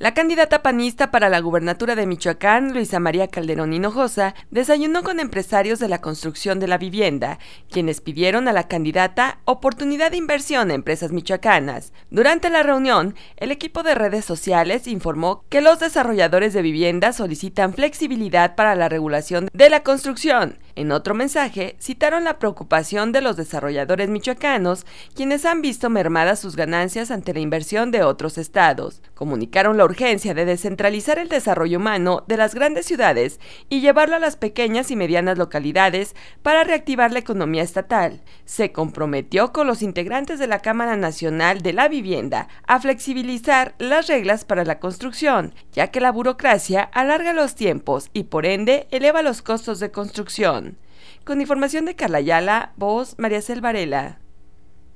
La candidata panista para la gubernatura de Michoacán, Luisa María Calderón Hinojosa, desayunó con empresarios de la construcción de la vivienda, quienes pidieron a la candidata oportunidad de inversión a empresas michoacanas. Durante la reunión, el equipo de redes sociales informó que los desarrolladores de vivienda solicitan flexibilidad para la regulación de la construcción. En otro mensaje, citaron la preocupación de los desarrolladores michoacanos, quienes han visto mermadas sus ganancias ante la inversión de otros estados. Comunicaron lo urgencia de descentralizar el desarrollo humano de las grandes ciudades y llevarlo a las pequeñas y medianas localidades para reactivar la economía estatal. Se comprometió con los integrantes de la Cámara Nacional de la Vivienda a flexibilizar las reglas para la construcción, ya que la burocracia alarga los tiempos y por ende eleva los costos de construcción. Con información de Carla voz María Selvarela.